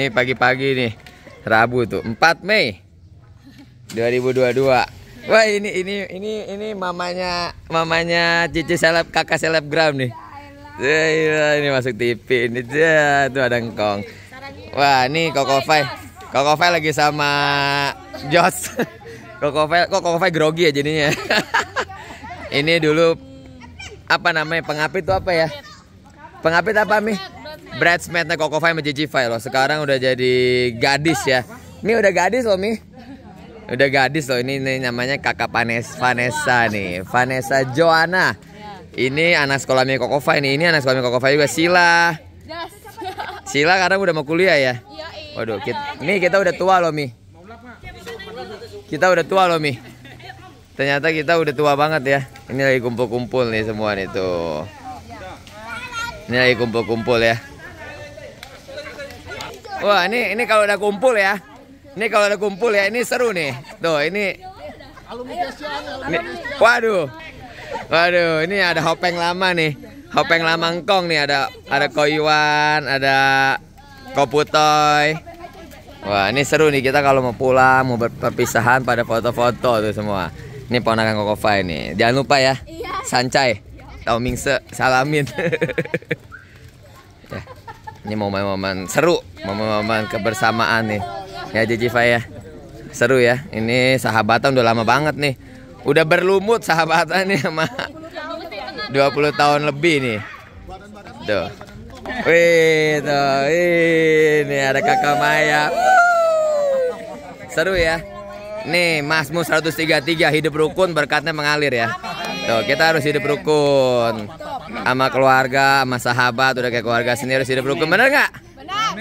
Nih pagi-pagi nih Rabu tuh 4 Mei 2022. Wah ini ini ini ini mamanya mamanya Cici seleb kakak selebgram nih. ini masuk TV ini dia tuh ada engkong. Wah ini Koko Fai Koko Fai lagi sama Jos. Koko Fai kok Koko Fai grogi ya jadinya. ini dulu apa namanya pengapit tuh apa ya? Pengapit apa Mi? bridesmaidnya Coco Fai sama Cici Fai loh. Sekarang udah jadi gadis ya. Ini udah gadis loh Mi. Udah gadis loh ini, ini namanya kakak Vanessa, Vanessa nih. Vanessa Joanna. Ini anak sekolah Mi Coco Fai nih. Ini anak sekolah Mi Coco Fai juga Sila. Sila karena udah mau kuliah ya. Waduh, kita, Mi kita udah tua loh Mi. Kita udah tua loh Mi. Ternyata kita udah tua banget ya. Ini lagi kumpul-kumpul nih semua nih tuh. Ini lagi kumpul-kumpul ya. Wah, ini ini kalau udah kumpul ya. Ini kalau udah kumpul ya, ini seru nih. Tuh, ini ini, waduh. Waduh, ini ada hopeng lama nih. Hopeng lama engkong nih ada ada koiwan, ada koputoi. Wah, ini seru nih kita kalau mau pulang, mau berpisahan pada foto-foto tuh semua. Ini ponakan Koko Fai nih. Jangan lupa ya. Iya. Sancai. Tau Mingse, salamin. Yeah. Ini momen-momen seru, momen-momen kebersamaan nih. Ya Jijiva ya. Seru ya. Ini sahabatan udah lama banget nih. Udah berlumut sahabatan nih sama 20 tahun lebih nih. Tuh. Wih, tuh. Ini ada Kakak Maya. Seru ya. Nih, Masmu 133 hidup rukun berkatnya mengalir ya. Tuh, kita harus hidup rukun sama keluarga, sama sahabat, udah kayak keluarga sendiri sih berukun. Bener nggak? Benar.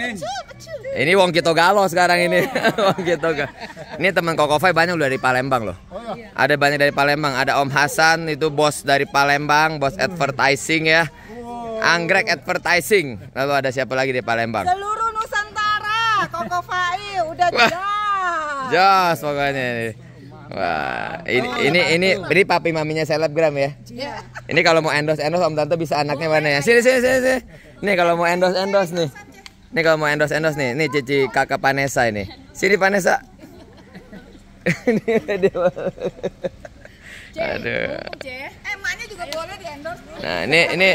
Ini Wong Kito Galo sekarang ini. Wong Kito Galo. Ini teman Kokofai banyak dari Palembang loh. Oh, iya. Ada banyak dari Palembang. Ada Om Hasan itu bos dari Palembang, bos advertising ya. Anggrek advertising. Lalu ada siapa lagi di Palembang? Seluruh Nusantara, Kokofai udah jelas. Jelas pokoknya ini. Wah, ini ini ini ini papi maminya selebgram ya. Iya. Ini kalau mau endorse endorse Om Tanto bisa anaknya mana ya? Sini sini sini sini. Nih kalau mau endorse endorse nih. Nih kalau mau endorse endorse nih, nih cici kakak Vanessa ini. Sini Vanessa. Aduh. Eh, emaknya juga boleh di endorse. Nah, ini ini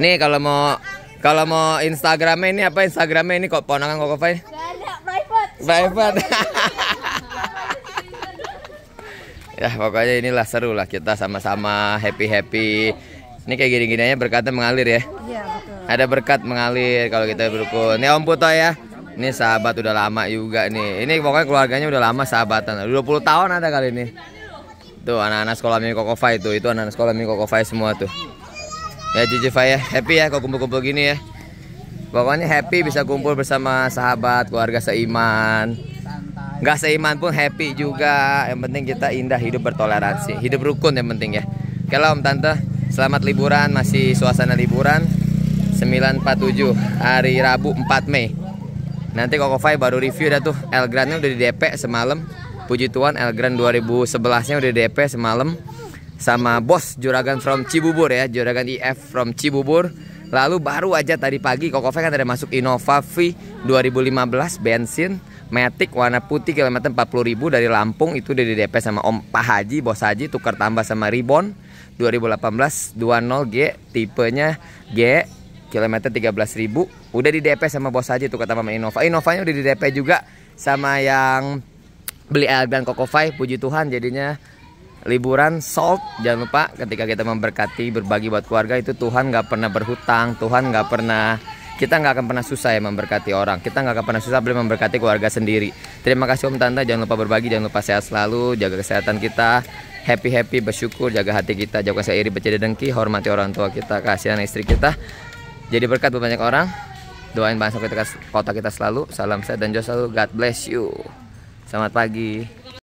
ini kalau mau kalau mau Instagramnya ini apa Instagramnya ini kok ponakan kok Kofai? Private. Private ya pokoknya inilah seru lah kita sama-sama happy happy ini kayak gini-gini aja berkatnya mengalir ya iya betul ada berkat mengalir kalau kita berukun ini Om Puto ya ini sahabat udah lama juga nih ini pokoknya keluarganya udah lama sahabatan 20 tahun ada kali ini tuh anak-anak sekolah Miko Kofai tuh itu anak-anak sekolah Miko Kofai semua tuh ya Cici ya happy ya kok kumpul-kumpul gini ya pokoknya happy bisa kumpul bersama sahabat keluarga seiman nggak seiman pun happy juga yang penting kita indah hidup bertoleransi hidup rukun yang penting ya kalau om tante selamat liburan masih suasana liburan 947 hari Rabu 4 Mei nanti Koko Fai baru review dah tuh El Grandnya udah di DP semalam puji Tuhan El Grand 2011 nya udah di DP semalam sama bos juragan from Cibubur ya juragan IF e from Cibubur Lalu baru aja tadi pagi Kokofe kan ada masuk Innova V 2015 bensin Matic warna putih kilometer ribu dari Lampung itu udah di DP sama Om Pak Haji, Bos Haji tukar tambah sama Ribon 2018 20G tipenya G kilometer 13.000 udah di DP sama Bos Haji tukar tambah sama Innova. Innovanya udah di DP juga sama yang beli L Coco Kokofai puji Tuhan jadinya liburan salt jangan lupa ketika kita memberkati berbagi buat keluarga itu Tuhan nggak pernah berhutang Tuhan nggak pernah kita nggak akan pernah susah ya memberkati orang kita nggak akan pernah susah beli memberkati keluarga sendiri terima kasih Om Tante jangan lupa berbagi jangan lupa sehat selalu jaga kesehatan kita happy happy bersyukur jaga hati kita jaga saya iri bercanda dengki hormati orang tua kita kasihan istri kita jadi berkat buat banyak orang doain bangsa kita kota kita selalu salam sehat dan jauh selalu God bless you selamat pagi